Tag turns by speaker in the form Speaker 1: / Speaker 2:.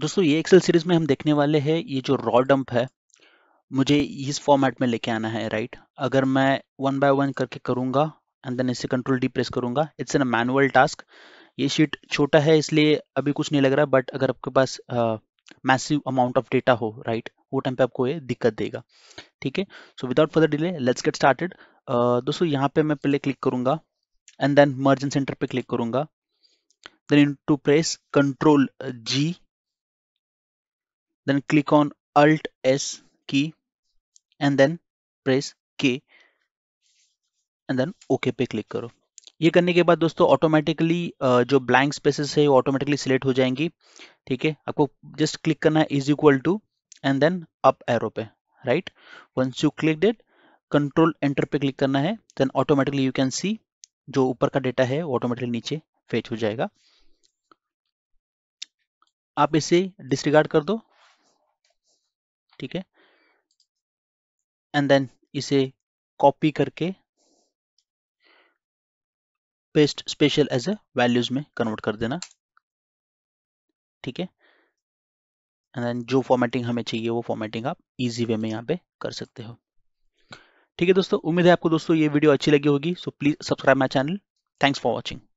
Speaker 1: दोस्तों ये Excel series में हम देखने वाले हैं ये जो रॉ डंप है मुझे इस फॉर्मेट में लेके आना है राइट अगर मैं वन बाय वन करके करूंगा एंड देन इसे कंट्रोल डी प्रेस करूंगा इट्स एन मैनुअल टास्क ये शीट छोटा है इसलिए अभी कुछ नहीं लग रहा बट अगर आपके पास मैसिव अमाउंट ऑफ डेटा हो राइट वो टाइम पे आपको ये दिक्कत देगा ठीक है so without further delay let's get started दोस्तों यहाँ पे मैं पहले क्लिक करूंगा एंड देन मर्जन सेंटर पे क्लिक करूंगा then to press control G then click on alt s key and then press k and then okay पे click करो ये करने के बाद दोस्तों ऑटोमेटिकली जो ब्लैंक स्पेसेस है वो ऑटोमेटिकली सिलेक्ट हो जाएंगी ठीक है आपको जस्ट क्लिक करना है is equal to and then up arrow पे right once you click date control enter पे क्लिक करना है then automatically you can see जो ऊपर का डेटा है ऑटोमेटिकली नीचे फेच हो जाएगा आप इसे डिसरिगार्ड कर दो ठीक है एंड देन इसे कॉपी करके paste special as a values में कन्वर्ट कर देना ठीक है एंड देन जो फॉर्मेटिंग हमें चाहिए वो फॉर्मेटिंग आप इजी वे में यहाँ पे कर सकते हो ठीक है दोस्तों उम्मीद है आपको दोस्तों ये वीडियो अच्छी लगी होगी so please subscribe my channel thanks for watching